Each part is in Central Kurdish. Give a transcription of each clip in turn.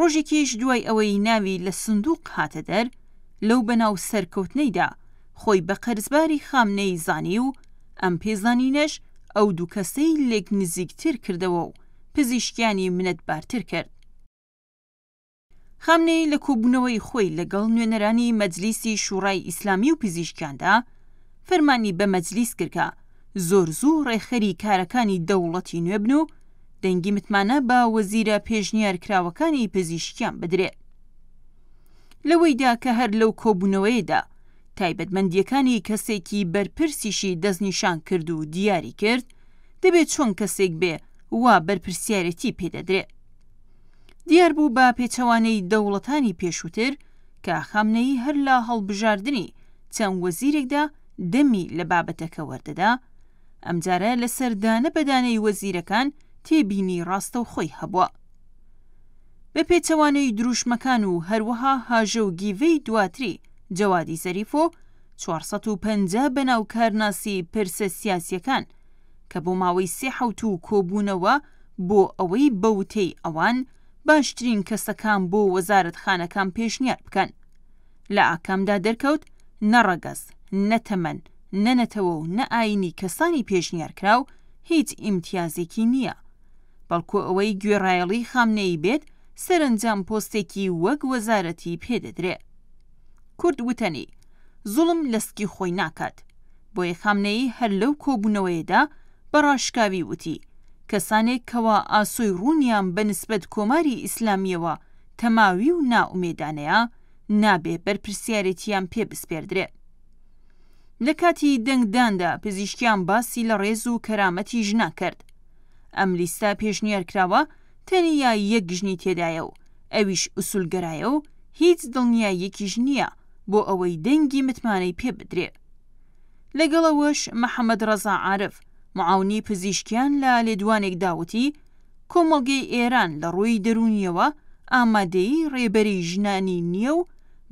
ڕۆژێکیش دوای ئەوەی ناوی لە سندوق هاتە دەر لەو بەناو سەرکەوتنەیدا خۆی بە قەرزباری خامنەی زانی و ئەم پێزانینەش ئەو دوو کەسەی لێک نزیکتر کردەوە و پزیشکیانی منەتبارتر کرد. خامنەی لە کۆبوونەوەی خۆی لەگەڵ نوێنەرانی مەجلیسی شوڕای ئیسلامی و پزیشکیاندا فەرمانی بە مەجلیس کردکە زۆر زوو ڕێخەری کارەکانی دەوڵەتی نوێبن و دەنگی متمانە بە وەزیرە پێشنیارکراوەکانی پزیشکیان بدرێت لەوەیدا کە هەر لەو کۆبوونەوەیدا تایبەتمەندیەکانی کەسێکی بەرپرسیشی دەستنیشان کرد و دیاری کرد دەبێت چۆن کەسێک بێ وا بەرپرسیارەتی پێدەدرێت دیار بوو بە پێچەوانەی دەوڵەتانی پێشووتر کە خامنەی هەر لا هەڵبژاردننی چەند وەزیرێکدا دەمی لە بابەتەکە وەردەدا ئەمجارە لە سەردانە بەدانەی وەزیرەکان تێبینی ڕاستە و خۆی هەبووە. بە پێچەوانەی دروشمەکان و هەروەها هاژە و گیڤەی دواتری جەوادی زەریفۆ 450 بەناو کارناسی پرسە سیاسیەکان کە بۆ ماوەی سێحوت و کۆبوونەوە بۆ ئەوەی بەوتەی ئەوان باشترین کەسەکان بۆ وەزارت خانەکان پێشنیار بکەن. لە ئاکامدا دەرکەوت نەڕەگەز، نەتەمەن، نەنەتەوە و نەئینی کەسانی پێشنیار کراو هیچ ئیمتیازێکی نییە. بەڵکو ئەوەی گوێڕایەڵی خامنەی بێت سەرنجام پۆستێکی وەک وەزارەتی پێدەدرێ. کورد وتەنی زوڵم لەسکی خۆی ناکات بۆیە خامنەی هەر لەو کۆبوونەوەیدا بە ڕاشکاوی وتی کەسانێک کەوا ئاسۆی ڕوونیان بەنسبەت کۆماری ئیسلامیەوە تەماوی و ناومێدانەیە نابێ بەرپرسیارەتیان پێ بسپێردرێ. لە کاتی دەنگداندا پزیشکیان باسی لە ڕێز و کەرامەتی ژنا کرد ئەم لیستا پێشنیارکراوە تەنیا یەک گژنی تێدایە و ئەویش ئوسولگەرایە و هیچ دڵنیایەکیش نییە بۆ ئەوەی دەنگی متمانەی پێ بدرێ. لەگەڵەوەش محەممەد ڕەزا عاعرف معاونی پزیشکیان لە لێدوانێک داوتی کۆمەلگەی ئێران لە ڕووی دەرونیەوە ئامادەی ڕێبەری ژنانی نییە و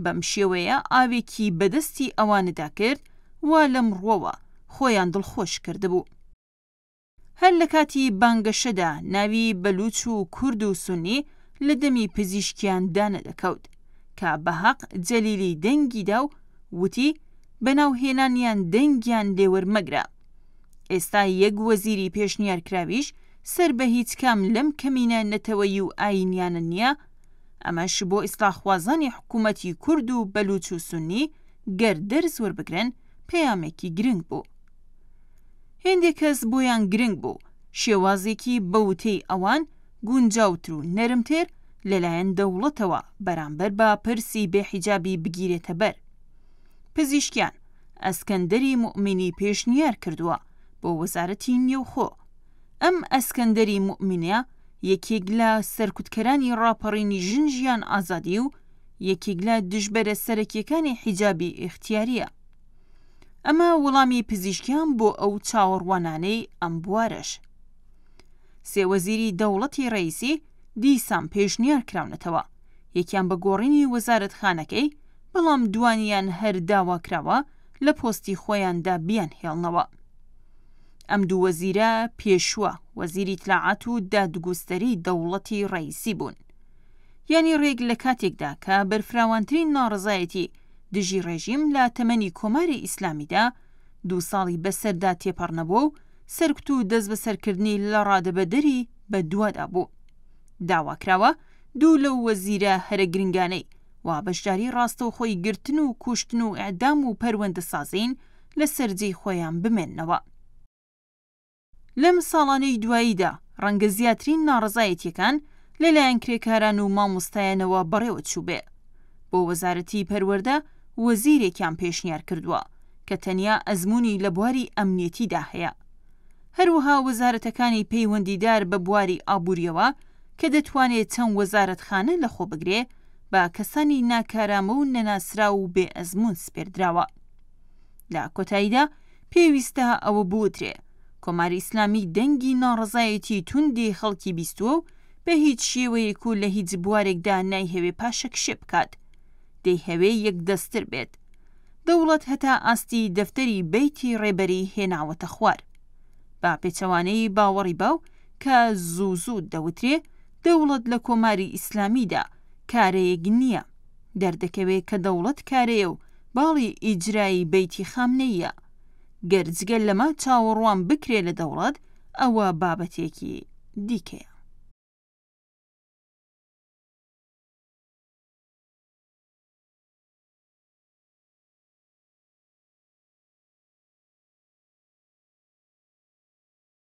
بەم شێوەیە ئاوێکی بەدەستی ئەوانەدا کرد وا لەم ڕۆوە خۆیان دڵخۆش کردبوو. هەر لە کاتی بانگەشەدا ناوی بەلوچ و کورد و سنی لە دەمی پزیشکیاندانە دەکەوت کە بەهەق جەلیلی دەنگیدا و وتی بەناوهێنانیان دەنگیان لێوەر مەگرە ئێستا یەک وەزیری پێشنیارکراویش سەر بە هیچ کام لەم کەمینە نەتەوەی و ئاینیانە نییە ئەمەش بۆ ئیسلاخوازانی حکوومەتی کورد و بەلوچ و سنی گەردەر زۆر بگرن پەیامێکی گرنگ بوو هێندێک کەس بۆیان گرنگ بوو شێوازێکی بەوتەی ئەوان گونجاوتر و نەرمتر لەلایەن دەوڵەتەوە بەرامبەر بە پرسی بێحیجابی بگیرێتە بەر پزیشکیان ئەسکەندەری مؤمنی پێشنیار کردووە بۆ وەزارەتی نێوخۆ ئەم ئەسکەندەری مؤمنە یەکێک لە سەرکوتکەرانی ڕاپەڕینی ژنجیان ئازادی و یەکێک لە دژبەرە سەرەکیەکانی حیجابی ئختیاریە ئەمە وەڵامی پزیشکیان بۆ ئەو چاوەڕوانانەی ئەم بوارش. سێوەزیری دەوڵەتی ڕیسی دیسان پێشنیار کراونەتەوە یەکیان بە گۆڕینی وەزارت خانەکەی بەڵام دوانیان هەر داواکراوە لە پۆستی خۆیاندا بیان هێڵنەوە. ئەم دوو وەزیرە پێشوە وەزیری تلاعات و دادگوستری دەوڵەتی ڕیسی بوون. ینی ڕێگ لە کاتێکدا کە بەرفراوانترین ناڕزایەتی دژی ڕێژیم لە تەمەنی کۆماری ئیسلامیدا دوو ساڵی بەسەردا تێپەڕنەبوو و سەرکت و دەست بەسەرکردنی لە ڕادەبەدەری بە دووادا بوو. داواکراوە دوو لەو وەزیرە هەرە گرنگانەی وا بەشداری ڕاستە و خۆی گرتن و کوشتن و ئەدام و پەروەندە سازین لە سەررجەی خۆیان بمێننەوە. لەم ساڵانەی دواییدا ڕەنگە زیاترین ناڕزایەتیەکان لەلایەن کرێکاران و مامۆستایانەوە بەڕێوە چوو بێ. بۆ وەزارەتی پەروەەردە وەزیرێکیان پێشنیار کردووە کە تەنیا ئەزمموی لە بواری ئەمنیەتیدا هەیە هەروەها وەزارەتەکانی پەیوەندیدار بە بواری ئابوووریەوە کە دەتوانێت چەند وەزارەتخانە لەخۆ بگرێ بە کەسانی ناکارامە و نەناسرا و بێ ئەزمون سپێردراوە لە کۆتاییدا پێویستە ئەوە بوترێ کۆماری ئیسلامی دەنگی ناڕزایەتی توندی خەڵکی بیستوە و بە هیچ شێوەیەک و لە هیچ بوارێکدا نایهێوێ پاشەکشێ بکات دەیهەوێ یەک دەستر بێت دەوڵەت هەتا ئاستی دەفتەری بیتی ڕێبەری هێناوەتە خوار با پێچەوانەی باوەڕی باو کە زوو زوو دەوترێ دەوڵەت لە کۆماری ئیسلامیدا کارەیەک نییە دەردەکەوێت کە دەوڵەت کارەیە و باڵی ئیجرایی بیتی خامنەیە گەرجگەل لەما چاوەڕوان بکرێ لە دەوڵەت ئەوە بابەتێکی دیکەیە